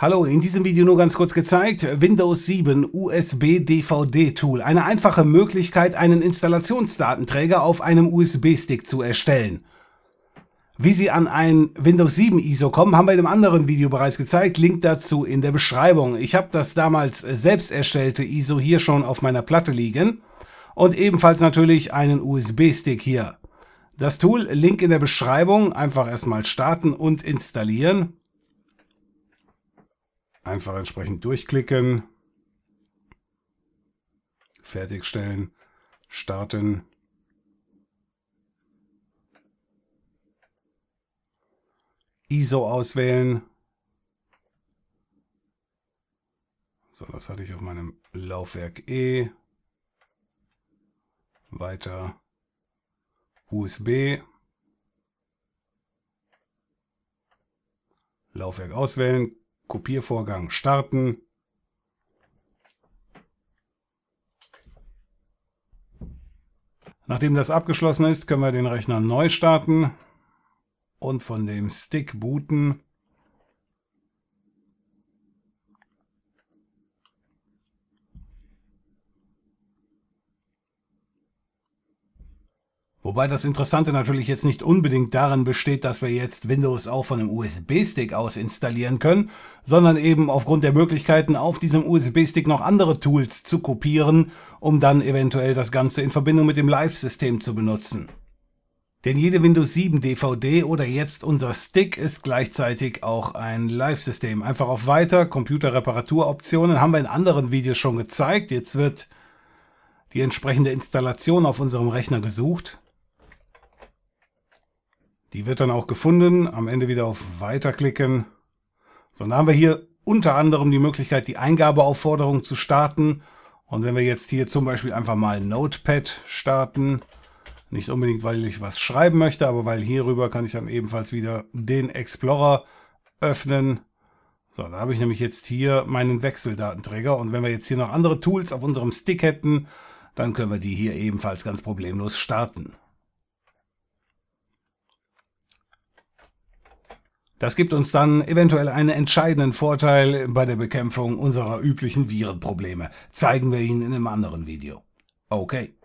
Hallo, in diesem Video nur ganz kurz gezeigt, Windows 7 USB DVD Tool. Eine einfache Möglichkeit, einen Installationsdatenträger auf einem USB-Stick zu erstellen. Wie Sie an ein Windows 7 ISO kommen, haben wir in einem anderen Video bereits gezeigt. Link dazu in der Beschreibung. Ich habe das damals selbst erstellte ISO hier schon auf meiner Platte liegen und ebenfalls natürlich einen USB-Stick hier. Das Tool, Link in der Beschreibung, einfach erstmal starten und installieren. Einfach entsprechend durchklicken. Fertigstellen. Starten. ISO auswählen. So, das hatte ich auf meinem Laufwerk E. Weiter USB. Laufwerk auswählen, Kopiervorgang starten. Nachdem das abgeschlossen ist, können wir den Rechner neu starten und von dem Stick booten. Wobei das Interessante natürlich jetzt nicht unbedingt darin besteht, dass wir jetzt Windows auch von einem USB-Stick aus installieren können, sondern eben aufgrund der Möglichkeiten auf diesem USB-Stick noch andere Tools zu kopieren, um dann eventuell das Ganze in Verbindung mit dem Live-System zu benutzen. Denn jede Windows 7 DVD oder jetzt unser Stick ist gleichzeitig auch ein Live-System. Einfach auf Weiter, Computerreparaturoptionen haben wir in anderen Videos schon gezeigt. Jetzt wird die entsprechende Installation auf unserem Rechner gesucht. Die wird dann auch gefunden, am Ende wieder auf Weiterklicken. So, dann haben wir hier unter anderem die Möglichkeit, die Eingabeaufforderung zu starten. Und wenn wir jetzt hier zum Beispiel einfach mal Notepad starten, nicht unbedingt, weil ich was schreiben möchte, aber weil hierüber kann ich dann ebenfalls wieder den Explorer öffnen. So, da habe ich nämlich jetzt hier meinen Wechseldatenträger. Und wenn wir jetzt hier noch andere Tools auf unserem Stick hätten, dann können wir die hier ebenfalls ganz problemlos starten. Das gibt uns dann eventuell einen entscheidenden Vorteil bei der Bekämpfung unserer üblichen Virenprobleme. Zeigen wir Ihnen in einem anderen Video. Okay.